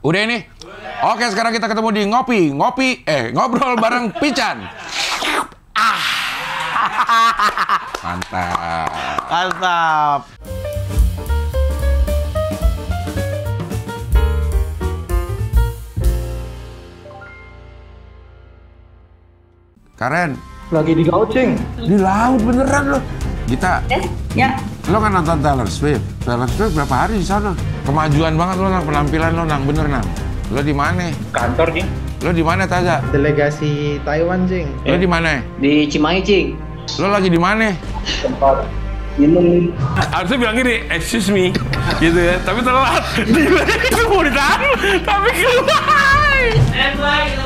Udah ini? Udah. Oke, sekarang kita ketemu di ngopi, ngopi, eh ngobrol bareng Pican. Ah. Mantap. Mantap. Karen. Lagi di gaucing. Di laut beneran loh. Kita. Eh, ya. Lo kan nonton Taylor Swift. Taylor Swift berapa hari di sana? Kemajuan banget lo nang penampilan lo nang bener nang. Lo di mana? Kantor nih. Lo di mana Taza? Delegasi Taiwan Jing. Lo di mana? Di Cimahi Jing. Lo lagi di mana? Tempat minum. Harusnya bilang gini, excuse me, gitu ya. Tapi telat. Itu mau ditahan, tapi keluar. And like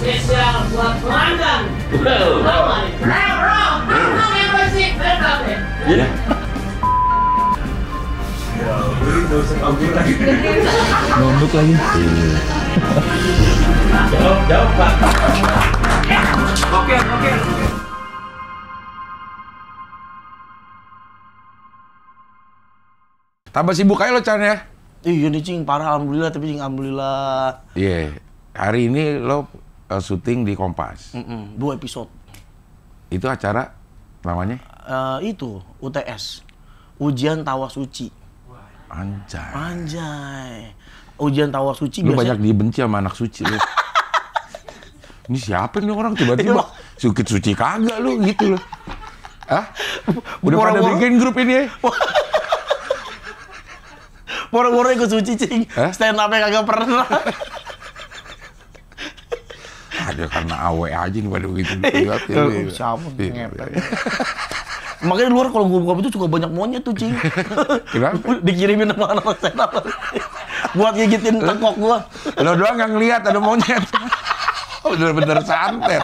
spesial buat pelanggan. Wow. Nunduk lagi. Jawab, jawab, Pak. Oke, oke. Tambah sibuk aja lo Chan ya. Iya nih cing parah alhamdulillah tapi cing alhamdulillah. Iya. Yeah. Hari ini lo uh, syuting di Kompas. Mm -mm, dua episode. Itu acara namanya? Uh, itu UTS. Ujian Tawa Suci. Anjay. Anjay. Ujian tawar suci lu biasanya... banyak dibenci sama anak suci lu. Ini siapa nih orang tiba-tiba iya. sukit suci kagak lu gitu loh. Hah? Udah Bora -bora. pada bikin grup ini ya? Moro-moro ikut suci, Cing. Eh? Stand up-nya kagak pernah. Ada karena awe aja nih pada begitu. Iya. Siapa iya, ngepet. Ya? Makanya di luar kalau gue buka itu suka banyak monyet tuh, Cing. Kenapa? Dikirimin sama anak-anak setan. Buat gigitin tengkok gua. Lo doang nggak ngeliat ada monyet. Oh, bener-bener santet.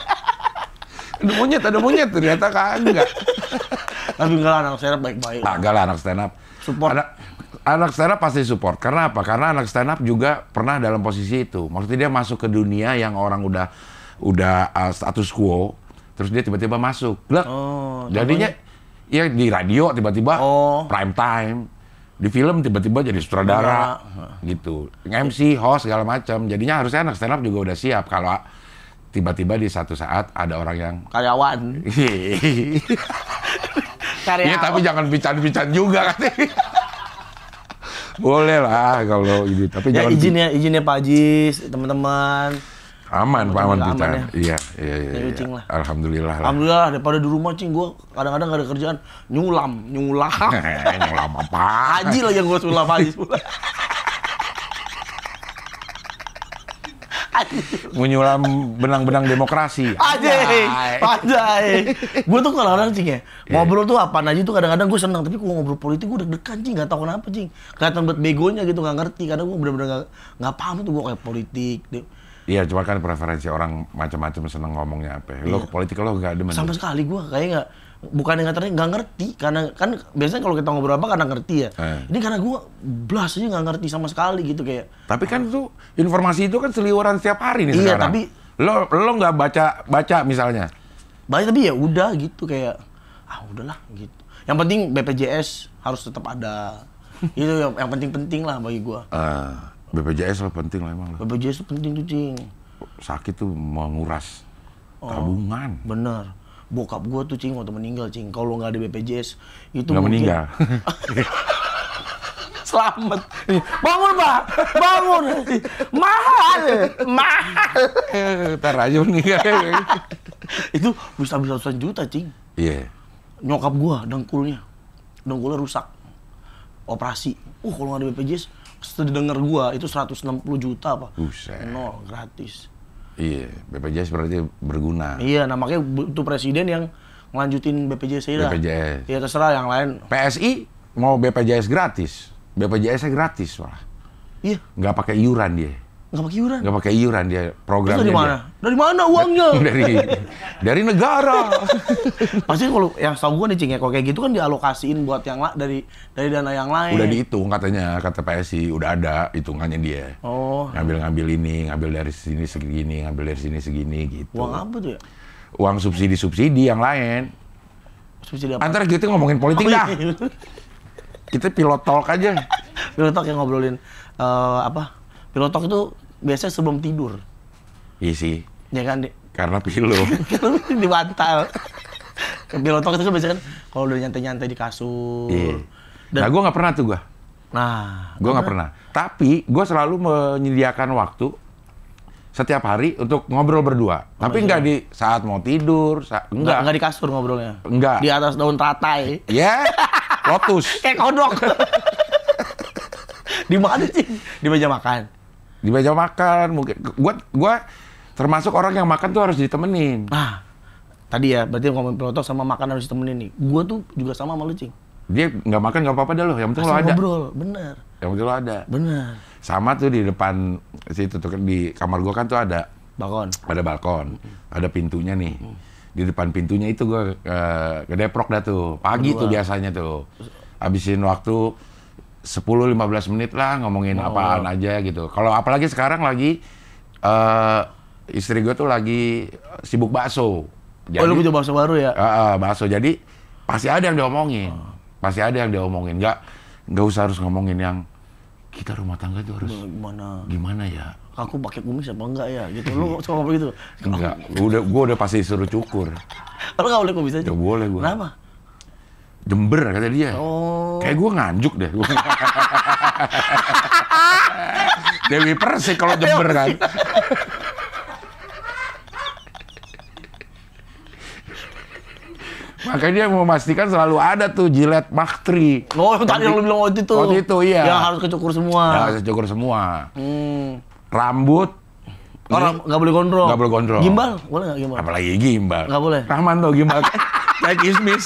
Ada monyet, ada monyet. Ternyata kagak. Tapi enggak anak stand up baik-baik. Kagak lah anak stand up. Support. Anak, anak stand up pasti support. Karena apa? Karena anak stand up juga pernah dalam posisi itu. Maksudnya dia masuk ke dunia yang orang udah udah uh, status quo, terus dia tiba-tiba masuk. Blek. Oh, jadinya Iya di radio tiba-tiba oh. prime time, di film tiba-tiba jadi sutradara ya. gitu, MC, host segala macam. Jadinya harusnya anak stand up juga udah siap kalau tiba-tiba di satu saat ada orang yang karyawan. Iya tapi jangan bican-bican juga katanya. Boleh lah kalau gitu, tapi ya, jangan izin ya, izin ya Pak Jis, teman-teman. Aman, Pak aman kita. Ya? Iya, iya, iya. Ya, ya. Alhamdulillah. Lah. Alhamdulillah daripada di rumah cing gue kadang-kadang gak ada kerjaan nyulam, nyulam. Eh, nyulam apa? Haji lah yang gue sulam haji. menyulam benang-benang demokrasi. Aja, pandai. Gue tuh kadang-kadang cing ya, iya. ngobrol tuh apa aja tuh kadang-kadang gue senang, tapi gue ngobrol politik gue deg-degan cing, nggak tahu kenapa cing. Kelihatan buat begonya gitu, nggak ngerti, karena gue bener-bener nggak nggak paham tuh gue kayak politik. Deh. Iya, cuma kan preferensi orang macam-macam seneng ngomongnya apa. Lo iya. ke politik lo gak demen. Sama sekali gue kayaknya gak, bukan yang ternyata gak ngerti karena kan biasanya kalau kita ngobrol apa karena ngerti ya. Eh. Ini karena gue belas aja gak ngerti sama sekali gitu kayak. Tapi kan tuh informasi itu kan seliweran setiap hari nih iya, sekarang. Iya, tapi lo lo nggak baca baca misalnya. Baca tapi ya udah gitu kayak ah udahlah gitu. Yang penting BPJS harus tetap ada. itu yang, yang penting-penting lah bagi gue. Uh ah. BPJS lo penting lah emang. BPJS BPJS penting tuh cing. Sakit tuh menguras oh, tabungan. Bener. Bokap gua tuh cing waktu meninggal cing. Kalau nggak ada BPJS itu nggak meninggal. Selamat. Bangun pak, bangun. mahal, mahal. Ntar aja meninggal. itu bisa bisa ratusan juta cing. Iya. Yeah. Nyokap gua dengkulnya, dengkulnya rusak. Operasi. Uh kalau nggak ada BPJS sedengar gua itu 160 juta apa Buset. nol gratis iya BPJS berarti berguna iya nah makanya itu presiden yang ngelanjutin BPJS saya BPJS iya terserah yang lain PSI mau BPJS gratis BPJS nya gratis wah. iya nggak pakai iuran dia Gak pakai iuran? Gak pakai iuran dia programnya. dari mana? Dia. Dari mana uangnya? dari dari negara. Pasti kalau yang tahu gue nih Cing ya, kalau kayak gitu kan dialokasiin buat yang la, dari dari dana yang lain. Udah dihitung katanya, kata PSI udah ada hitungannya dia. Oh. Ngambil-ngambil ini, ngambil dari sini segini, ngambil dari sini segini gitu. Uang apa tuh ya? Uang subsidi-subsidi yang lain. Subsidi apa? Antar gitu ngomongin politik oh, dah. Iya. Kita pilot talk aja. pilot talk yang ngobrolin uh, apa? Pillow talk itu biasanya sebelum tidur. Iya sih. Ya kan? Di... Karena pillow. di bantal. pillow talk itu kan biasanya kan kalau udah nyantai-nyantai di kasur. Iya. Dan... Nah, gue nggak pernah tuh gue. Nah, gue nggak pernah. Tapi gue selalu menyediakan waktu setiap hari untuk ngobrol berdua. Oh, Tapi nggak iya. di saat mau tidur, sa enggak. Enggak di kasur ngobrolnya. Enggak. Di atas daun teratai. Ya. Yeah. Lotus. Kayak kodok. di mana sih? Di meja makan di meja makan mungkin gua gua termasuk orang yang makan tuh harus ditemenin ah tadi ya berarti ngomongin pelotok sama makan harus ditemenin nih gua tuh juga sama sama lucing. cing dia nggak makan nggak apa-apa dah lo yang penting lo ada ngobrol bener yang penting lo ada bener sama tuh di depan situ tuh di kamar gua kan tuh ada balkon ada balkon hmm. ada pintunya nih hmm. di depan pintunya itu gua uh, ke Deprok dah tuh pagi Berdua. tuh biasanya tuh habisin waktu sepuluh lima belas menit lah ngomongin oh. apaan aja gitu. Kalau apalagi sekarang lagi uh, istri gue tuh lagi sibuk bakso. Jadi, oh lu punya bakso baru ya? Uh, uh, bakso. Jadi pasti ada yang diomongin. Oh. Pasti ada yang diomongin. Gak nggak usah harus ngomongin yang kita rumah tangga itu harus gimana gimana ya aku pakai kumis apa enggak ya gitu lu suka ngomong gitu enggak gua udah gua udah pasti suruh cukur kalau nggak boleh kumis aja Ya boleh gua kenapa Jember kata dia. Oh. Kayak gue nganjuk deh. Dewi Persik kalau Jember kan. Makanya dia mau memastikan selalu ada tuh jilat maktri. Oh, tadi yang lu bilang waktu itu. Waktu itu, iya. Yang harus kecukur semua. Ya, harus kecukur semua. Hmm. Rambut. Oh, ram gak boleh gondrong. Gak boleh gondrong. Gimbal, boleh gak gimbal? Apalagi gimbal. Gak boleh. Rahman tuh gimbal Kayak kismis.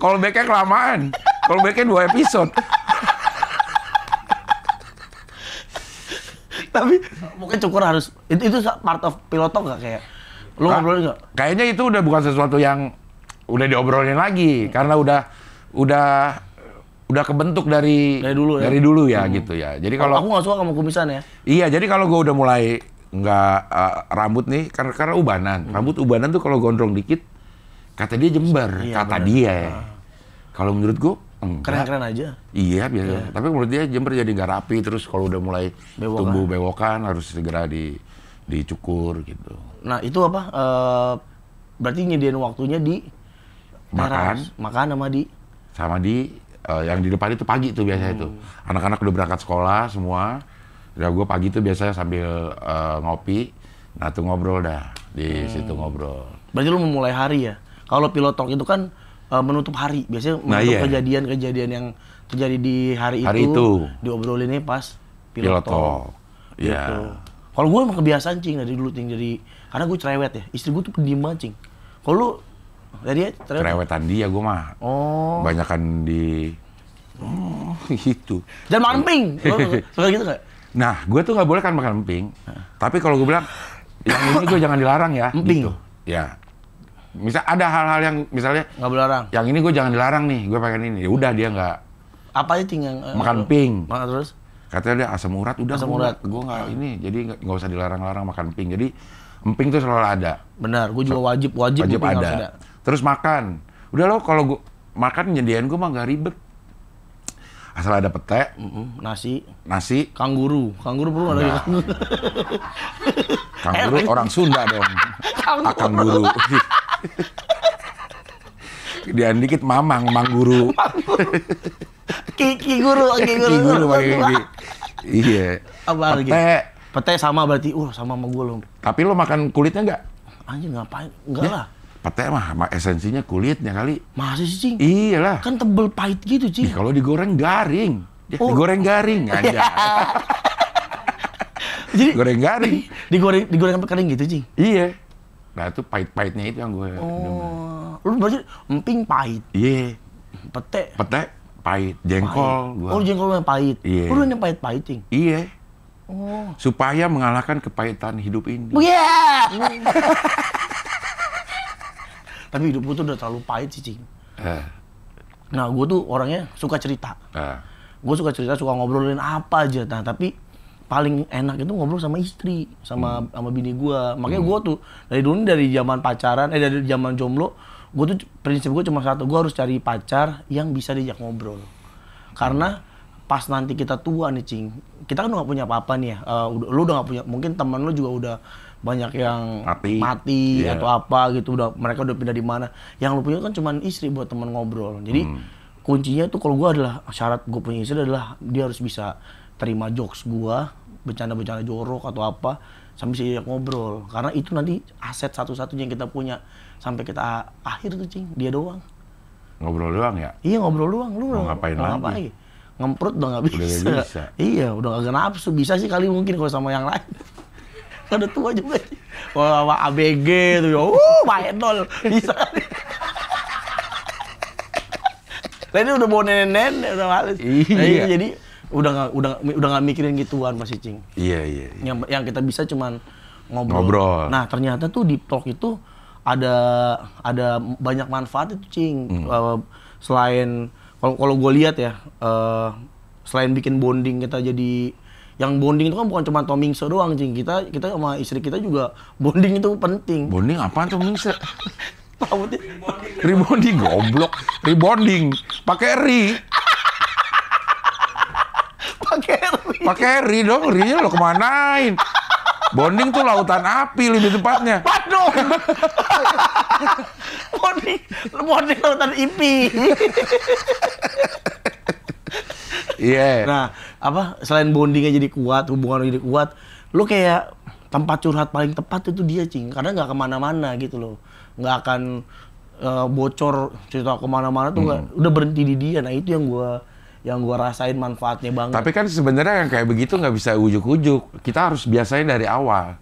Kalau backnya kelamaan. Kalau backnya dua episode. Tapi mungkin cukur harus itu, itu part of piloto nggak kayak lu ngobrolin nggak? Kayaknya itu udah bukan sesuatu yang udah diobrolin lagi karena udah udah udah kebentuk dari dari dulu ya, dari dulu ya hmm. gitu ya. Jadi kalau aku nggak suka sama kumisan ya. Iya, jadi kalau gue udah mulai nggak uh, rambut nih karena karena ubanan. Hmm. Rambut ubanan tuh kalau gondrong dikit Kata dia Jember, iya, kata bener. dia. Ah. Kalau menurut gue enggak. Keren-keren aja. Iya biasa. Iya. Tapi menurut dia Jember jadi nggak rapi terus kalau udah mulai bewokan. tumbuh bewokan harus segera di dicukur gitu. Nah itu apa? E, berarti nyediain waktunya di makan, teras. makan sama di sama di uh, yang di depan itu pagi tuh biasanya hmm. anak-anak udah berangkat sekolah semua ya gue pagi tuh biasanya sambil uh, ngopi nah tuh ngobrol dah di hmm. situ ngobrol berarti lu memulai hari ya kalau pilot talk itu kan uh, menutup hari, biasanya nah, menutup iya. kejadian-kejadian yang terjadi di hari, hari itu, itu. diobrolinnya pas pilot, pilot talk. Iya. Gitu. Kalau gue emang kebiasaan cing dari dulu cing jadi karena gue cerewet ya, istri gue tuh pendiam cing. Kalau lu dari ya, cerewet. Cerewetan dia gue mah. Oh. Banyakan di Oh, gitu. Dan makan ping. Suka gitu Nah, gue tuh nggak boleh kan makan emping. Tapi kalau gue bilang, yang ini gue jangan dilarang ya. Emping? Gitu. Ya misal ada hal-hal yang misalnya nggak dilarang yang ini gue jangan dilarang nih gue pengen ini ya udah dia nggak apa aja tinggal eh, makan uh, pink makan terus katanya dia asam urat udah asam urat gue nggak ini jadi nggak usah dilarang-larang makan pink jadi emping tuh selalu ada benar gue juga wajib wajib, wajib ada. terus makan udah lo kalau gue makan nyediain gue mah nggak ribet asal ada pete mm nasi nasi kangguru, kangguru perlu ada gitu? kangguru. kangguru orang Sunda dong kangguru. Ah, kanguru. Gedean dikit mamang, mang guru. Kiki guru, kiki guru. Kiki guru, kiki. Iya. Apa lagi? Pete. Pete sama berarti, uh sama sama gue lo. Tapi lo makan kulitnya enggak? Anjir ngapain? Enggak ya? lah. Pete mah esensinya kulitnya kali. Masih sih, Cing? iya lah. Kan tebel pahit gitu, Cing. Kalau digoreng garing. Ya, oh. digoreng garing aja. Jadi goreng garing. Digoreng digoreng apa kering gitu, Cing. Iya. Nah itu pahit-pahitnya itu yang gue. Oh, lu berarti emping pahit. Iya. Yeah. Pete. Pete pahit. Jengkol. Pahit. Gua. Oh jengkol yang pahit. Iya. Yeah. Oh, lu yang pahit pahiting. Iya. Yeah. Oh. Supaya mengalahkan kepahitan hidup ini. Oh, iya. Yeah! Tapi hidup gue tuh udah terlalu pahit sih, Cing. Eh. Nah, gue tuh orangnya suka cerita. Eh. Gue suka cerita, suka ngobrolin apa aja. Nah, tapi paling enak itu ngobrol sama istri, sama hmm. sama bini gua. Makanya hmm. gua tuh dari dulu dari zaman pacaran, eh dari zaman jomblo, gua tuh prinsip gua cuma satu, gua harus cari pacar yang bisa diajak ngobrol. Karena pas nanti kita tua nih cing, kita kan udah gak punya apa-apa nih ya. Uh, udah, lu udah gak punya, mungkin teman lu juga udah banyak yang mati, mati yeah. atau apa gitu udah mereka udah pindah di mana yang lu punya kan cuma istri buat teman ngobrol jadi hmm. kuncinya tuh kalau gue adalah syarat gue punya istri adalah dia harus bisa terima jokes gua bercanda-bercanda jorok atau apa sampai si ngobrol karena itu nanti aset satu-satunya yang kita punya sampai kita akhir tuh cing dia doang ngobrol doang ya iya ngobrol doang lu mau ngapain lagi ngapain. ngemprut udah nggak bisa. bisa iya udah gak sih bisa sih kali mungkin kalau sama yang lain ada tua juga kalau sama ABG tuh ya uh main nol bisa Lainnya nah, udah bawa nenek-nenek udah males. Iya. Nah, iya jadi udah gak, udah udah nggak mikirin gituan Mas cing Iya, iya, yeah. Yang yang kita bisa cuman ngobrol. ngobrol. Nah, ternyata tuh di talk itu ada ada banyak manfaat itu, Cing. mm. Uh, selain kalau kalau gue lihat ya, uh, selain bikin bonding kita jadi yang bonding itu kan bukan cuma Tomingso doang, Cing. Kita kita sama istri kita juga bonding itu penting. Bonding apa apaan Tahu Rambutnya. Rebonding goblok. Rebonding. Pakai ri. Iya. Pakai ri dong, ri lo kemanain? Bonding tuh lautan api di tempatnya. Padu. bonding, bonding lautan api. Iya. yeah. Nah, apa selain bondingnya jadi kuat, hubungan jadi kuat, lo kayak tempat curhat paling tepat itu dia cing, karena nggak kemana-mana gitu loh, nggak akan uh, bocor cerita kemana-mana tuh nggak, gak, hmm. udah berhenti di dia. Nah itu yang gue yang gue rasain manfaatnya banget. Tapi kan sebenarnya yang kayak begitu nggak bisa ujuk-ujuk. Kita harus biasain dari awal.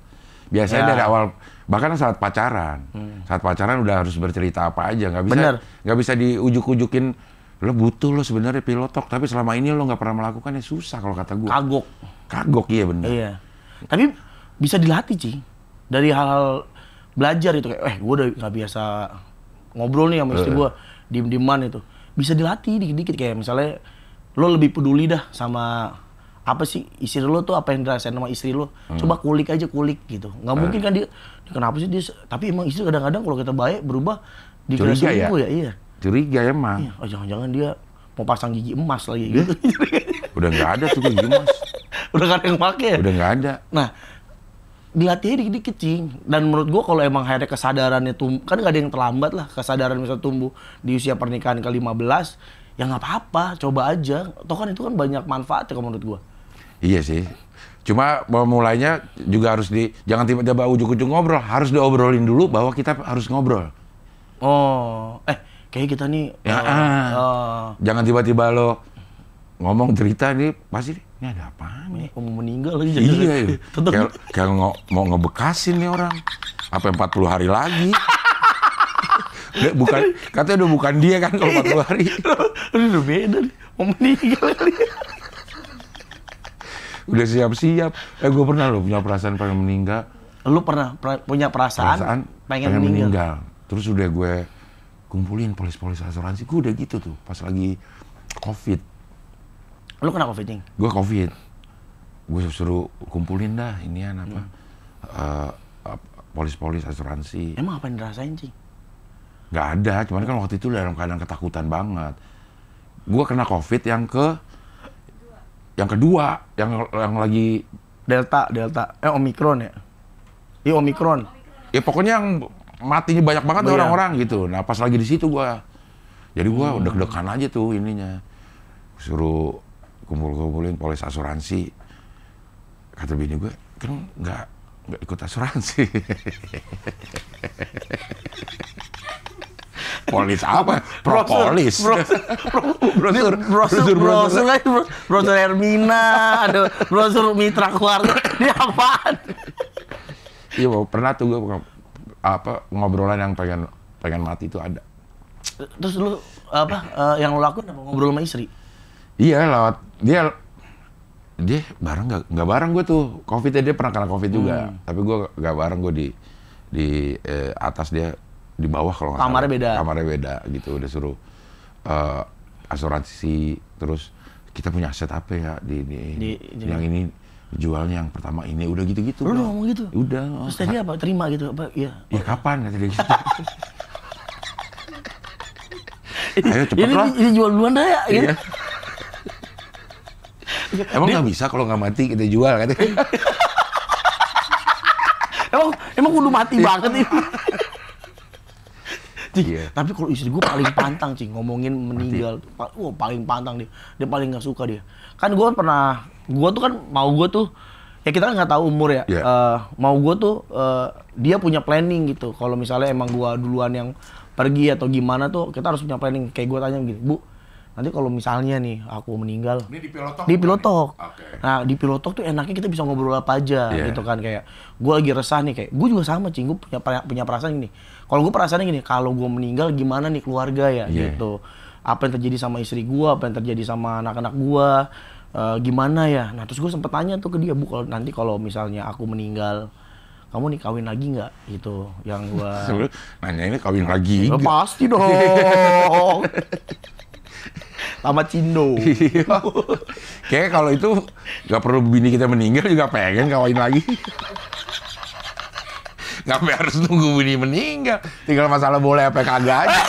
biasain ya. dari awal bahkan saat pacaran. Hmm. Saat pacaran udah harus bercerita apa aja, nggak bisa nggak bisa diujuk-ujukin lo butuh lo sebenarnya pilotok tapi selama ini lo nggak pernah melakukan ya susah kalau kata gue kagok kagok iya bener iya tapi bisa dilatih sih dari hal-hal belajar itu kayak eh gue udah nggak biasa ngobrol nih sama istri gue diem-dieman itu bisa dilatih dikit-dikit kayak misalnya lo lebih peduli dah sama apa sih istri lo tuh apa yang dirasain sama istri lo hmm. coba kulik aja kulik gitu nggak hmm. mungkin kan dia kenapa sih dia tapi emang istri kadang-kadang kalau kita baik berubah di curiga ya? ya iya curiga emang ya, iya. oh jangan-jangan dia mau pasang gigi emas lagi iya. gitu udah nggak ada tuh gigi emas udah nggak ada yang pakai ya? udah nggak ada nah dilatih dikit-dikit cing dan menurut gua kalau emang akhirnya kesadarannya tumbuh kan gak ada yang terlambat lah kesadaran bisa tumbuh di usia pernikahan ke 15 ya nggak apa-apa coba aja toh kan itu kan banyak manfaatnya kalau menurut gua iya sih cuma mulainya juga harus di jangan tiba-tiba ujuk-ujuk ngobrol harus diobrolin dulu bahwa kita harus ngobrol oh eh kayak kita nih ya, uh, uh, jangan tiba-tiba lo ngomong cerita nih pasti ini ada apa nih mau meninggal lagi iya, iya. kayak, kayak mau ngebekasin nih orang apa 40 hari lagi dia bukan katanya udah bukan dia kan kalau empat puluh hari. Iya. udah beda nih. Mau meninggal kali. udah siap-siap. Eh gue pernah lo punya perasaan pengen meninggal. Lu pernah pra- punya perasaan, perasaan pengen, pengen meninggal. meninggal. Terus udah gue kumpulin polis-polis asuransi. Gue udah gitu tuh pas lagi covid. Lu kena covid nih? Gue covid. Gue suruh kumpulin dah ini apa. Hmm. Uh, polis-polis asuransi. Emang apa yang dirasain sih? Gak ada cuman kan waktu itu dalam keadaan ketakutan banget gue kena covid yang ke yang kedua yang yang lagi delta delta eh omikron ya iya omikron ya pokoknya yang matinya banyak banget oh, iya. orang-orang gitu nah pas lagi di situ gue jadi gue hmm. deg-degan aja tuh ininya suruh kumpul-kumpulin polis asuransi kata bini gue kan nggak nggak ikut asuransi. polis apa? Propolis. Brosur, brosur, brosur, brosur, Hermina, ada brosur Mitra Keluarga. Ini apaan? Iya, pernah tuh gue apa ngobrolan yang pengen pengen mati itu ada. Terus lu apa uh, yang lu lakuin apa ngobrol sama istri? Iya, lewat dia dia bareng gak, nggak bareng gue tuh covid dia pernah kena covid juga hmm. tapi gue gak bareng gue di di eh, atas dia di bawah kalau nggak kamarnya beda kamarnya beda gitu udah suruh uh, asuransi terus kita punya aset apa ya di, di, di yang ini jualnya yang pertama ini udah gitu-gitu lu udah ngomong gitu udah terus tadi apa terima gitu apa ya ya kapan ya tadi gitu ayo cepet ini, lah ini jual duluan dah ya gitu. iya. Emang nggak bisa kalau nggak mati kita jual kan? emang emang kudu mati iya. banget ini. Cik, yeah. tapi kalau istri gue paling pantang sih ngomongin meninggal, pa oh, paling pantang dia, dia paling nggak suka dia. Kan gue pernah, gue tuh kan mau gue tuh ya kita kan nggak tahu umur ya. Yeah. Iya. Uh, mau gue tuh uh, dia punya planning gitu. Kalau misalnya emang gue duluan yang pergi atau gimana tuh kita harus punya planning. Kayak gue tanya begini, bu Nanti kalau misalnya nih aku meninggal Ini di pilotok? Di pilotok. Okay. Nah, di pilotok tuh enaknya kita bisa ngobrol apa aja yeah. gitu kan kayak gue lagi resah nih kayak gue juga sama cing gue punya punya perasaan gini. Kalau gue perasaannya gini, kalau gue meninggal gimana nih keluarga ya yeah. gitu. Apa yang terjadi sama istri gue, apa yang terjadi sama anak-anak gue, uh, gimana ya. Nah, terus gue sempet tanya tuh ke dia, "Bu, kalau nanti kalau misalnya aku meninggal, kamu nih kawin lagi nggak gitu yang gue nanya ini kawin lagi ya, pasti dong Lama cindo. Iya. Kayaknya kalau itu nggak perlu bini kita meninggal juga pengen kawin lagi. Nggak harus nunggu bini meninggal. Tinggal masalah boleh apa kagak aja.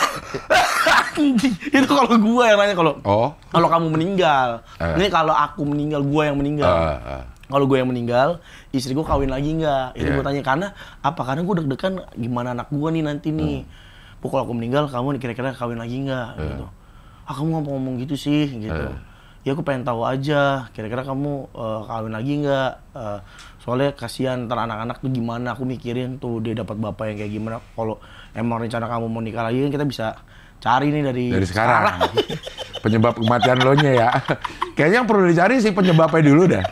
itu kalau gue yang nanya kalau oh. kalau kamu meninggal. Uh. Ini kalau aku meninggal, gue yang meninggal. Uh, uh kalau gue yang meninggal, istri gue kawin lagi nggak? Itu yeah. gue tanya karena apa? Karena gue deg-degan gimana anak gue nih nanti nih. Hmm. Pukul aku meninggal, kamu kira-kira kawin lagi nggak? Yeah. Gitu ah kamu ngomong ngomong gitu sih gitu uh. ya aku pengen tahu aja kira-kira kamu uh, kawin lagi nggak uh, soalnya kasihan ntar anak-anak tuh gimana aku mikirin tuh dia dapat bapak yang kayak gimana kalau emang rencana kamu mau nikah lagi kan kita bisa cari nih dari dari sekarang, sekarang. penyebab kematian lo nya ya kayaknya yang perlu dicari sih penyebabnya dulu dah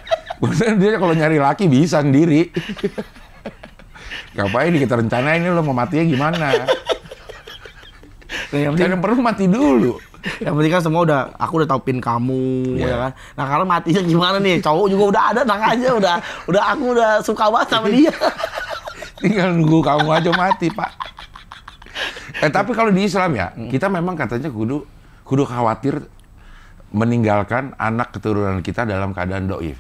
dia kalau nyari laki bisa sendiri ngapain kita rencanain ini lo mau matinya gimana nah, yang perlu mati dulu yang penting kan semua udah aku udah tau pin kamu yeah. ya iya. kan nah kalau matinya gimana nih cowok juga udah ada nang aja udah udah aku udah suka banget sama dia tinggal nunggu kamu aja mati pak eh tapi kalau di Islam ya hmm. kita memang katanya kudu kudu khawatir meninggalkan anak keturunan kita dalam keadaan doif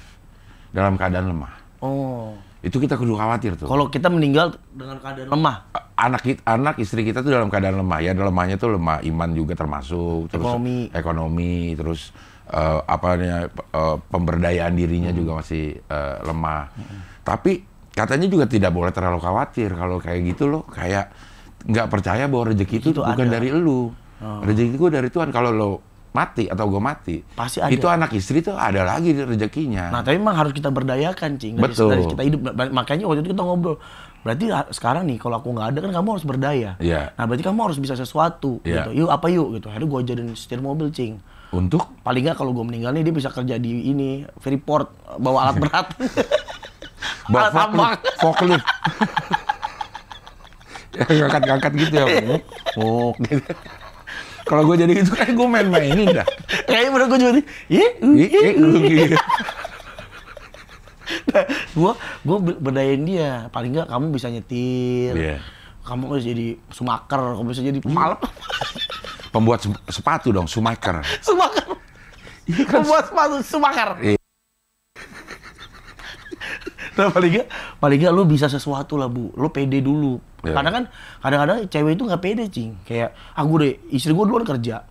dalam keadaan lemah oh itu kita kudu khawatir tuh. Kalau kita meninggal dengan keadaan lemah. Anak anak istri kita tuh dalam keadaan lemah ya, lemahnya tuh lemah iman juga termasuk, terus ekonomi, ekonomi terus uh, apa namanya uh, pemberdayaan dirinya hmm. juga masih uh, lemah. Hmm. Tapi katanya juga tidak boleh terlalu khawatir kalau kayak gitu loh, kayak nggak percaya bahwa rezeki itu, itu bukan ada. dari lu. Oh. Rezeki itu dari Tuhan. Kalau lo mati atau gue mati, pasti ada. Itu anak istri tuh ada lagi rezekinya. Nah, tapi emang harus kita berdayakan, cing. Dari, Betul. Dari kita hidup. Makanya waktu itu kita ngobrol. Berarti sekarang nih kalau aku nggak ada kan kamu harus berdaya. Yeah. Nah, berarti kamu harus bisa sesuatu yeah. gitu. Yuk apa yuk gitu. Akhirnya gue jadi setir mobil, cing. Untuk paling nggak kalau gue meninggal nih dia bisa kerja di ini Freeport bawa alat berat. bawa tambang forklift. ngangkat-ngangkat gitu ya. ya? Iya. Oh, gitu. Kalau gue jadi itu kan eh, gue main-mainin dah. Kayaknya menurut gue jadi, iya, iya, nah, gue gue berdayain dia paling nggak kamu bisa nyetir yeah. kamu harus jadi sumaker kamu bisa jadi pemalap pembuat sepatu dong sumaker sumaker iya kan? pembuat sepatu sumaker yeah nah paling gak paling gak lu bisa sesuatu lah bu lu pede dulu yeah. karena kan kadang-kadang cewek itu nggak pede cing kayak aku ah, gue deh istri gue duluan kerja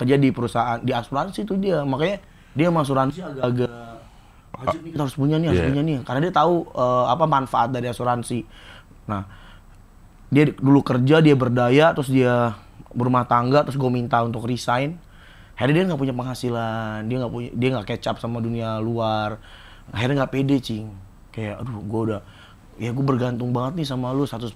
kerja di perusahaan di asuransi tuh dia makanya dia sama asuransi agak-agak wajib nih harus punya nih harus iya. punya nih karena dia tahu uh, apa manfaat dari asuransi nah dia dulu kerja dia berdaya terus dia berumah tangga terus gue minta untuk resign akhirnya dia nggak punya penghasilan dia nggak punya dia nggak kecap sama dunia luar akhirnya nggak pede cing kayak aduh gue udah ya gue bergantung banget nih sama lu 100%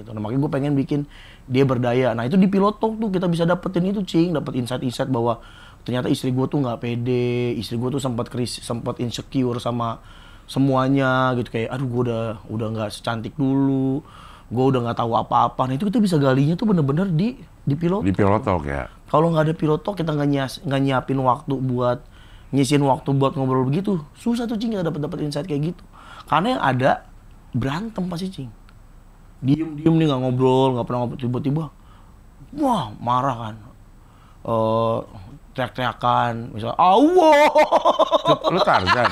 gitu. Nah, makanya gue pengen bikin dia berdaya. Nah itu di pilot talk tuh kita bisa dapetin itu cing, dapet insight-insight bahwa ternyata istri gue tuh nggak pede, istri gue tuh sempat kris, sempat insecure sama semuanya gitu kayak aduh gue udah udah nggak secantik dulu, gue udah nggak tahu apa-apa. Nah itu kita bisa galinya tuh bener-bener di di pilot. Di pilot talk ya. Kalau nggak ada pilot talk kita nggak nyias nggak nyiapin waktu buat nyisin waktu buat ngobrol begitu susah tuh cing kita dapat dapat insight kayak gitu karena yang ada berantem pasti cing diem diem nih nggak ngobrol nggak pernah ngobrol tiba-tiba wah marah kan uh, teriak-teriakan misalnya Allah lu Tarzan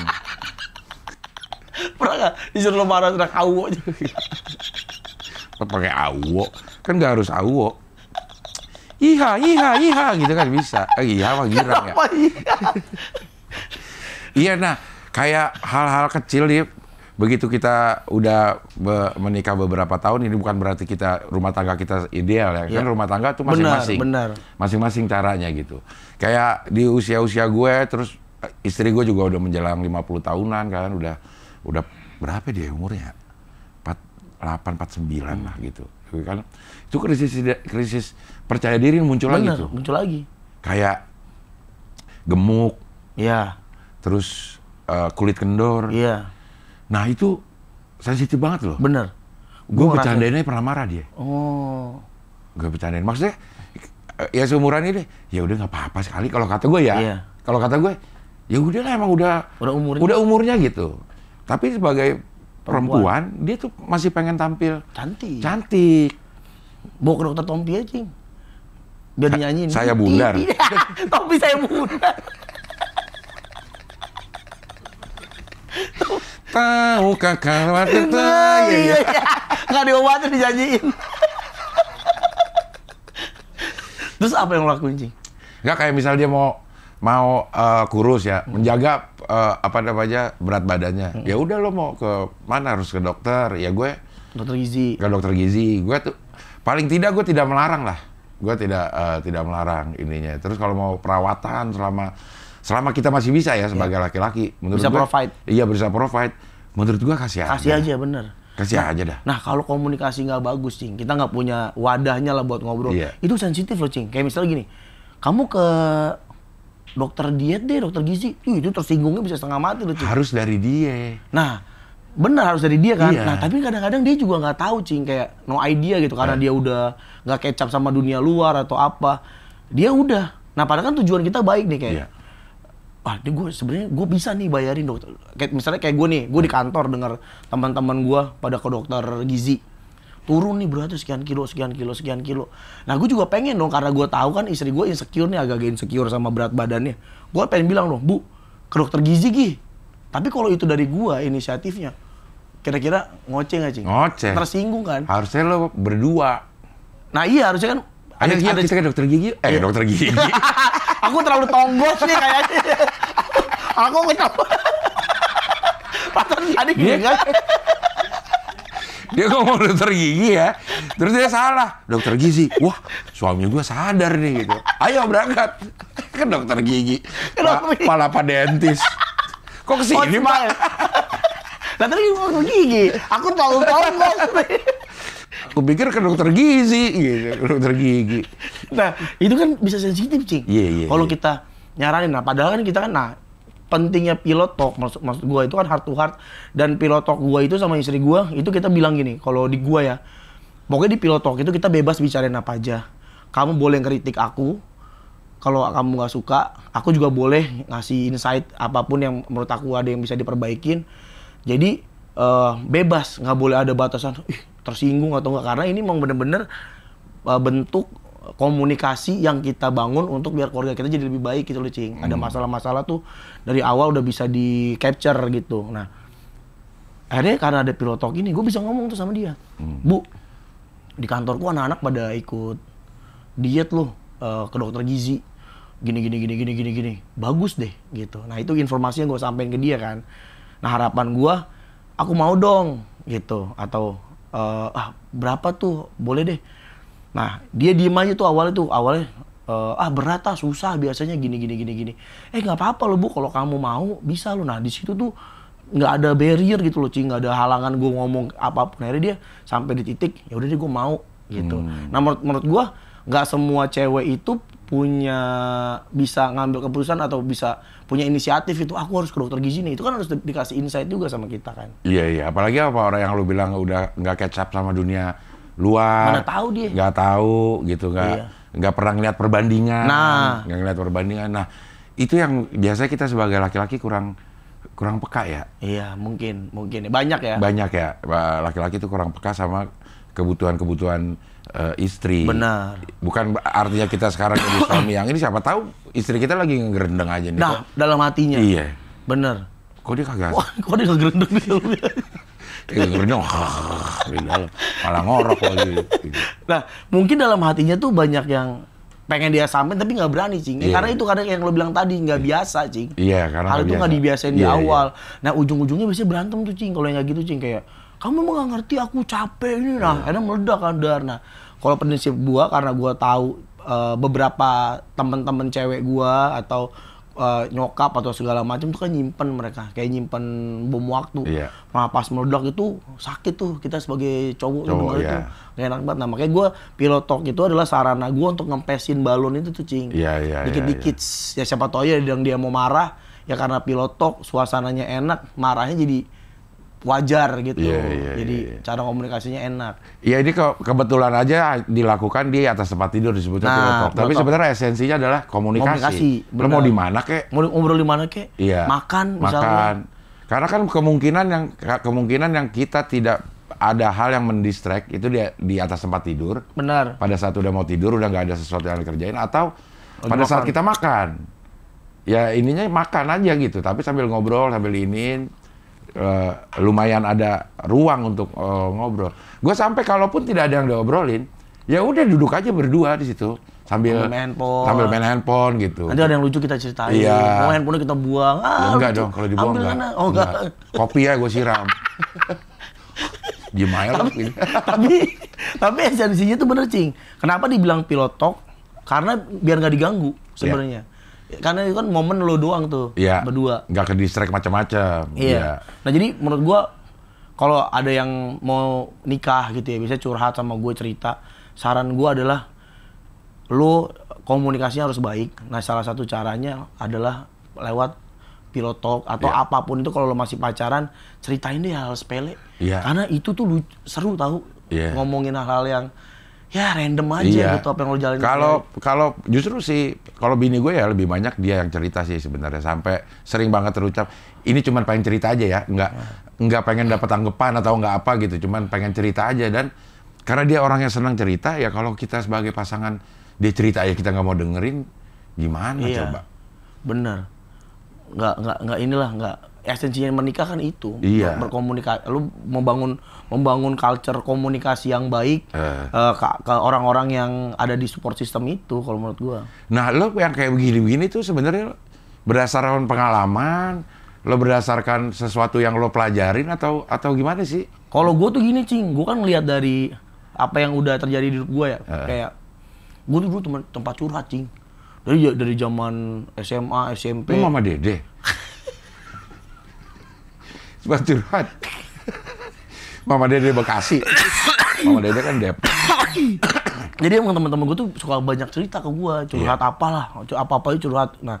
pernah nggak disuruh marah teriak awo pakai awo kan nggak harus awo iha iha iha gitu kan bisa eh, iha mah girang ya iya nah kayak hal-hal kecil nih begitu kita udah be menikah beberapa tahun ini bukan berarti kita rumah tangga kita ideal ya, ya. kan iya. rumah tangga tuh masing-masing masing-masing caranya gitu kayak di usia-usia gue terus eh, istri gue juga udah menjelang 50 tahunan kan udah udah berapa dia umurnya 48 49 hmm. lah gitu iya kan itu krisis krisis percaya diri muncul Bener, lagi tuh muncul lagi kayak gemuk ya terus uh, kulit kendor ya Nah itu sensitif banget loh. Bener. Gue bercandainnya pernah marah dia. Oh. Gue bercandain. Maksudnya eh, ya seumuran ini ya udah nggak apa-apa sekali kalau kata gue ya. Iya. Kalau kata gue ya udah lah emang udah udah umurnya. udah umurnya gitu. Tapi sebagai perempuan, perempuan dia tuh masih pengen tampil cantik. Cantik. Bawa ke dokter Tompi aja. Biar Sa dinyanyiin. Saya bundar. Iya. Tompi saya bundar. tahu kakak waktu itu. iya. Nggak diobatin dijanjiin. Terus apa yang lo lakuin, Cing? Nggak, kayak misal dia mau mau uh, kurus ya, hmm. menjaga uh, apa namanya berat badannya. Hmm. Ya udah lo mau ke mana harus ke dokter. Ya gue dokter gizi. Ke dokter gizi. Gue tuh paling tidak gue tidak melarang lah. Gue tidak uh, tidak melarang ininya. Terus kalau mau perawatan selama selama kita masih bisa ya sebagai iya. laki-laki menurut bisa gua, provide iya bisa provide menurut gua kasih, aja kasih aja bener kasih nah, aja dah nah kalau komunikasi nggak bagus cing kita nggak punya wadahnya lah buat ngobrol iya. itu sensitif loh cing kayak misalnya gini kamu ke dokter diet deh dokter gizi Ih, itu tersinggungnya bisa setengah mati loh cing harus dari dia nah benar harus dari dia kan iya. nah tapi kadang-kadang dia juga nggak tahu cing kayak no idea gitu karena eh. dia udah nggak kecap sama dunia luar atau apa dia udah nah padahal kan tujuan kita baik nih kayak iya ah ini gue sebenarnya gue bisa nih bayarin dokter kayak misalnya kayak gue nih gue di kantor dengar teman-teman gue pada ke dokter gizi turun nih beratnya sekian kilo sekian kilo sekian kilo nah gue juga pengen dong karena gue tahu kan istri gue insecure nih agak insecure sama berat badannya gue pengen bilang dong bu ke dokter gizi gih tapi kalau itu dari gue inisiatifnya kira-kira ngoceh nggak sih ngoceh tersinggung kan harusnya lo berdua nah iya harusnya kan ada, ada, ada, ada dokter gigi eh iya. dokter gigi aku terlalu tonggos nih kayaknya. aku tahu. Patut tadi dia kan. dia ngomong dokter gigi ya, terus dia salah. Dokter gizi, wah suami gue sadar nih gitu. Ayo berangkat ke kan dokter gigi. Kenapa? Pa palapa dentis. Kok kesini oh, pak? Nah tadi gue gigi, aku terlalu tonggos nih. Gue pikir ke dokter gizi gitu, ke dokter gigi. Nah, itu kan bisa sensitif, Cing. yeah, Yeah, Kalau yeah. kita nyaranin nah padahal kan kita kan nah pentingnya pilot talk maksud maksud gua itu kan heart to heart dan pilot talk gue itu sama istri gue itu kita bilang gini, kalau di gue ya pokoknya di pilot talk itu kita bebas bicarain apa aja. Kamu boleh kritik aku, kalau kamu gak suka, aku juga boleh ngasih insight apapun yang menurut aku ada yang bisa diperbaikin. Jadi uh, bebas, nggak boleh ada batasan. Ih, tersinggung atau enggak karena ini memang benar-benar uh, bentuk komunikasi yang kita bangun untuk biar keluarga kita jadi lebih baik gitu loh Cing. Hmm. Ada masalah-masalah tuh dari awal udah bisa di capture gitu. Nah, akhirnya karena ada pilot talk ini gue bisa ngomong tuh sama dia. Hmm. Bu, di kantorku anak-anak pada ikut diet loh uh, ke dokter gizi. Gini gini gini gini gini gini. Bagus deh gitu. Nah, itu informasi yang gue sampaikan ke dia kan. Nah, harapan gue aku mau dong gitu atau uh, ah berapa tuh boleh deh nah dia diem aja tuh awalnya tuh awalnya uh, ah berat ah susah biasanya gini gini gini gini eh nggak apa-apa loh bu kalau kamu mau bisa loh nah di situ tuh nggak ada barrier gitu loh cing nggak ada halangan gue ngomong apapun akhirnya dia sampai di titik ya udah deh gue mau gitu hmm. nah menurut menurut gue nggak semua cewek itu punya bisa ngambil keputusan atau bisa punya inisiatif itu aku harus ke dokter gizi nih itu kan harus di dikasih insight juga sama kita kan iya iya apalagi apa orang yang lu bilang udah nggak kecap sama dunia luar mana tahu dia nggak tahu gitu nggak iya. nggak pernah ngeliat perbandingan nah nggak ngeliat perbandingan nah itu yang biasanya kita sebagai laki-laki kurang kurang peka ya iya mungkin mungkin banyak ya banyak ya laki-laki itu kurang peka sama kebutuhan-kebutuhan uh, istri. Benar. Bukan artinya kita sekarang jadi suami yang ini siapa tahu istri kita lagi ngerendeng aja nih. Nah, kok. dalam hatinya. Iya. benar. Kok dia kagak? Wah, kok dia ngegerendeng di dalamnya? ya, gerendeng, Malah ngorok lagi. Gitu. Nah, mungkin dalam hatinya tuh banyak yang pengen dia sampein tapi nggak berani cing yeah. karena itu karena yang lo bilang tadi nggak iya. biasa cing iya yeah, karena hal itu nggak dibiasain yeah, di iya, iya. awal yeah. nah ujung-ujungnya biasanya berantem tuh cing kalau yang nggak gitu cing kayak kamu emang gak ngerti aku capek ini nah enak iya. meledak kan dar nah kalau prinsip gua karena gua tahu uh, beberapa temen-temen cewek gua atau uh, nyokap atau segala macam tuh kan nyimpen mereka kayak nyimpen bom waktu yeah. nah pas meledak itu sakit tuh kita sebagai cowok, cowok yeah. itu gak enak banget nah makanya gue pilot talk itu adalah sarana gue untuk ngempesin balon itu tuh cing iya, iya, dikit-dikit yeah, yeah. ya siapa tau ya yang dia mau marah ya karena pilot talk suasananya enak marahnya jadi wajar gitu. Yeah, yeah, iya, Jadi yeah, yeah. cara komunikasinya enak. Iya yeah, ini ke kebetulan aja dilakukan di atas tempat tidur disebutnya nah, pilotok. Tapi sebenarnya esensinya adalah komunikasi. Komunikasi. Lo mau di mana kek? Mau ngobrol di mana kek? Yeah. Makan misalnya. Makan. Karena kan kemungkinan yang kemungkinan yang kita tidak ada hal yang mendistract itu di, di atas tempat tidur. Benar. Pada saat udah mau tidur udah nggak ada sesuatu yang dikerjain atau Lagi pada makan. saat kita makan. Ya ininya makan aja gitu, tapi sambil ngobrol, sambil ini uh, lumayan ada ruang untuk uh, ngobrol. Gue sampai kalaupun tidak ada yang diobrolin, ya udah duduk aja berdua di situ sambil main handphone, sambil main handphone gitu. Nanti ada yang lucu kita ceritain. Iya. Mau handphone kita buang. Ya ah, ya, enggak lucu. dong, kalau dibuang Ambil enggak. Oh, enggak. enggak. Kopi ya gue siram. Gimana ya Tapi, tapi, tapi esensinya itu bener cing. Kenapa dibilang pilot talk? Karena biar nggak diganggu sebenarnya. Yeah karena itu kan momen lo doang tuh ya. berdua nggak ke distract macam-macam iya ya. nah jadi menurut gue kalau ada yang mau nikah gitu ya bisa curhat sama gue cerita saran gue adalah lo komunikasinya harus baik nah salah satu caranya adalah lewat pilotok atau ya. apapun itu kalau lo masih pacaran ceritain deh hal, -hal sepele ya. karena itu tuh lucu, seru tahu ya. ngomongin hal-hal yang ya random aja iya. gitu apa yang lo jalanin. Kalau kalau justru sih kalau bini gue ya lebih banyak dia yang cerita sih sebenarnya sampai sering banget terucap ini cuma pengen cerita aja ya, nggak hmm. nggak pengen dapat tanggapan atau nggak apa gitu, cuman pengen cerita aja dan karena dia orang yang senang cerita ya kalau kita sebagai pasangan dia cerita ya kita nggak mau dengerin gimana iya. coba? Bener, nggak nggak nggak inilah nggak esensinya menikah kan itu iya. berkomunikasi lu membangun membangun culture komunikasi yang baik eh. Uh, ke, orang-orang yang ada di support system itu kalau menurut gua nah lo yang kayak begini-begini tuh sebenarnya berdasarkan pengalaman lo berdasarkan sesuatu yang lo pelajarin atau atau gimana sih kalau gua tuh gini cing gua kan ngeliat dari apa yang udah terjadi di hidup gua ya eh. kayak gua dulu tempat curhat cing dari dari zaman SMA SMP lu mama dede Cuma curhat. Mama dia Dede Bekasi. Mama dia kan dep, Jadi emang teman-teman gue tuh suka banyak cerita ke gue, curhat yeah. apalah, apa-apa curhat. Nah,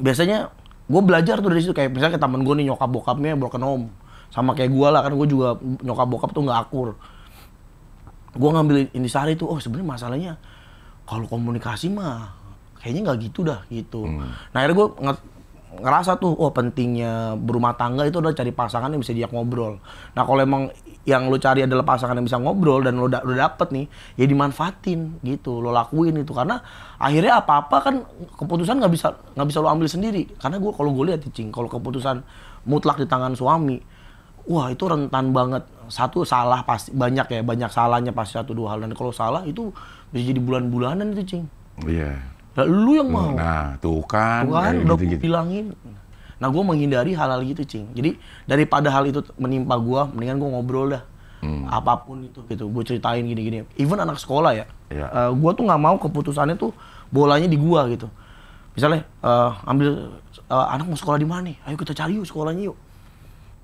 biasanya gue belajar tuh dari situ kayak misalnya ke teman gue nih nyokap bokapnya broken home sama kayak gue lah kan gue juga nyokap bokap tuh nggak akur gue ngambil ini sehari tuh oh sebenarnya masalahnya kalau komunikasi mah kayaknya nggak gitu dah gitu hmm. nah akhirnya gue ngerasa tuh oh pentingnya berumah tangga itu udah cari pasangan yang bisa dia ngobrol. Nah kalau emang yang lo cari adalah pasangan yang bisa ngobrol dan lo da udah dapet nih ya dimanfaatin gitu lo lakuin itu karena akhirnya apa apa kan keputusan nggak bisa nggak bisa lo ambil sendiri karena gue kalau gue lihat cing kalau keputusan mutlak di tangan suami wah itu rentan banget satu salah pasti banyak ya banyak salahnya pasti satu dua hal dan kalau salah itu bisa jadi bulan-bulanan itu cing iya yeah Nah, lu yang mau. Nah, tuh kan. Tuh kan, udah gitu, gitu. bilangin. Nah, gue menghindari hal-hal gitu, Cing. Jadi, daripada hal itu menimpa gue, mendingan gue ngobrol dah. Hmm. Apapun itu, gitu. Gue ceritain gini-gini. Even anak sekolah ya. ya. Uh, eh, gue tuh nggak mau keputusannya tuh bolanya di gue, gitu. Misalnya, uh, ambil uh, anak mau sekolah di mana nih? Ayo kita cari yuk sekolahnya yuk.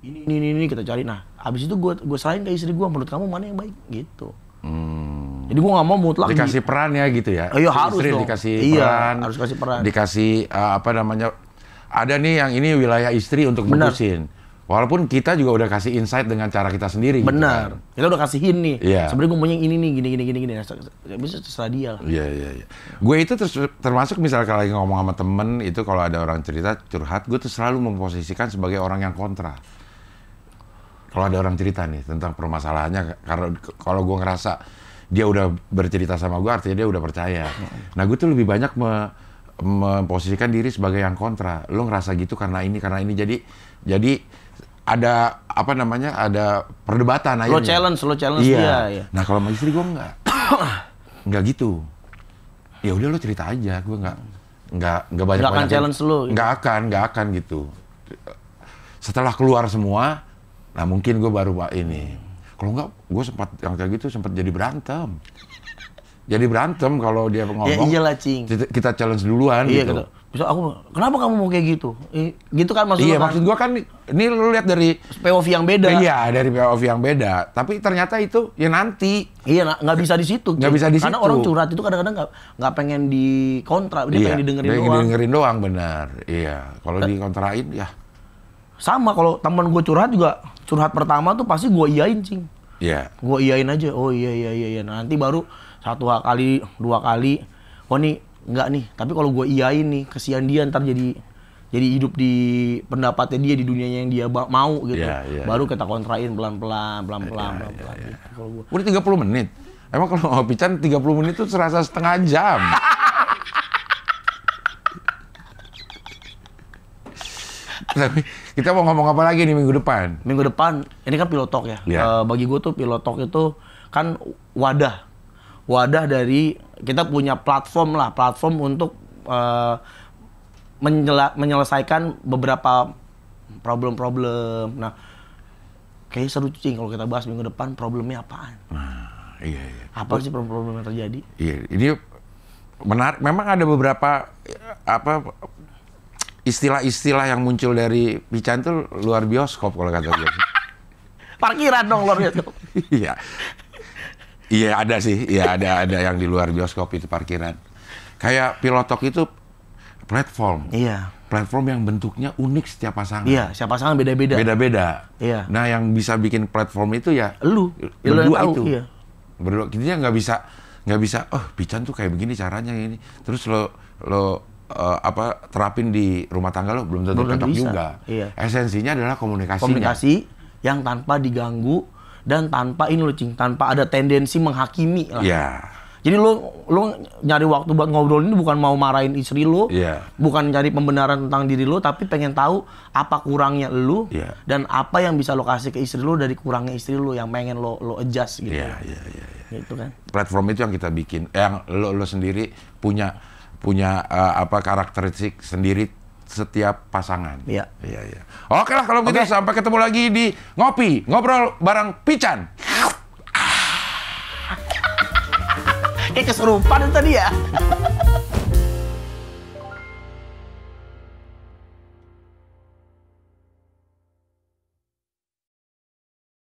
Ini, ini, ini, ini kita cari. Nah, abis itu gue gua selain ke istri gue, menurut kamu mana yang baik? Gitu. Hmm. Jadi gue nggak mau mutlak dikasih di... Gitu. peran ya gitu ya. Iya harus dong. dikasih iya, peran. harus kasih peran. Dikasih uh, apa namanya? Ada nih yang ini wilayah istri untuk Bener. Walaupun kita juga udah kasih insight dengan cara kita sendiri. Gitu Benar. Gitu kan. Kita udah kasihin nih. Yeah. Sebenarnya gue yang ini nih, gini gini gini gini. Bisa terserah dia lah. Iya iya iya. Gue itu ter termasuk misalnya kalau lagi ngomong sama temen itu kalau ada orang cerita curhat, gue tuh selalu memposisikan sebagai orang yang kontra. Kalau ada orang cerita nih tentang permasalahannya, karena kalau gue ngerasa dia udah bercerita sama gue artinya dia udah percaya nah gue tuh lebih banyak me memposisikan diri sebagai yang kontra lo ngerasa gitu karena ini karena ini jadi jadi ada apa namanya ada perdebatan aja lo challenge lo challenge iya. dia ya. nah kalau sama istri gue nggak nggak gitu ya udah lo cerita aja gue nggak nggak nggak banyak nggak akan challenge lo gitu. nggak akan nggak akan gitu setelah keluar semua nah mungkin gue baru ini kalau enggak gue sempat yang kayak gitu sempat jadi berantem. Jadi berantem kalau dia ngomong. Ya iyalah cing. Kita challenge duluan iya, gitu. Kata, gitu. Bisa aku, kenapa kamu mau kayak gitu? Eh, gitu kan maksudnya? Iya, kan? maksud gue kan ini lu lihat dari POV yang beda. Iya, dari POV yang beda. Tapi ternyata itu ya nanti. Iya, nggak bisa di situ. Nggak bisa di situ. Karena orang curhat itu kadang-kadang nggak -kadang nggak pengen dikontra, dia iya, pengen didengerin dia doang. Pengen didengerin doang benar. Iya, kalau dikontrain ya. Sama kalau teman gue curhat juga curhat pertama tuh pasti gue iain cing. Iya. Yeah. Gue iain aja. Oh iya iya iya. iya. nanti baru satu kali dua kali. Oh nih enggak nih. Tapi kalau gue iain nih kesian dia ntar jadi jadi hidup di pendapatnya dia di dunianya yang dia mau gitu. Yeah, yeah, baru iya. kita kontrain pelan-pelan, pelan-pelan, yeah, pelan-pelan. Yeah, yeah. Gitu. Iya. gua. Udah 30 menit. Emang kalau ngopi tiga 30 menit tuh serasa setengah jam. Tapi kita mau ngomong apa lagi nih minggu depan? Minggu depan, ini kan pilotok ya. Yeah. Ya. Uh, bagi gue tuh pilotok itu kan wadah, wadah dari kita punya platform lah, platform untuk uh, menyelesaikan beberapa problem-problem. Nah, kayaknya seru sih kalau kita bahas minggu depan problemnya apaan? Nah, iya iya. Apa sih problem-problem yang terjadi? Iya, ini menarik. Memang ada beberapa apa istilah-istilah yang muncul dari Pican tuh luar bioskop kalau kata gue. Parkiran dong luar bioskop. Iya. Iya ada sih, iya ada ada yang di luar bioskop itu parkiran. Kayak pilotok itu platform. Iya. Platform yang bentuknya unik setiap pasangan. Iya, setiap pasangan beda-beda. Beda-beda. Iya. Nah, yang bisa bikin platform itu ya lu, berdua lu itu. Iya. Berdua. Kita nggak bisa nggak bisa. Oh, Pican tuh kayak begini caranya ini. Terus lo lo uh, apa terapin di rumah tangga lo belum tentu cocok juga. Iya. Esensinya adalah komunikasinya. Komunikasi yang tanpa diganggu dan tanpa ini lo cing, tanpa ada tendensi menghakimi lah. Iya. Jadi lo lo nyari waktu buat ngobrol ini bukan mau marahin istri lo, yeah. bukan nyari pembenaran tentang diri lo, tapi pengen tahu apa kurangnya lo yeah. dan apa yang bisa lo kasih ke istri lo dari kurangnya istri lo yang pengen lo lo adjust gitu. Iya, iya, iya. iya. Gitu kan. Platform itu yang kita bikin, yang lo lo sendiri punya punya uh, apa karakteristik sendiri setiap pasangan. Iya. Iya, iya. Oke lah kalau begitu okay. sampai ketemu lagi di ngopi, ngobrol bareng Pican. Kayak kesurupan tadi ya.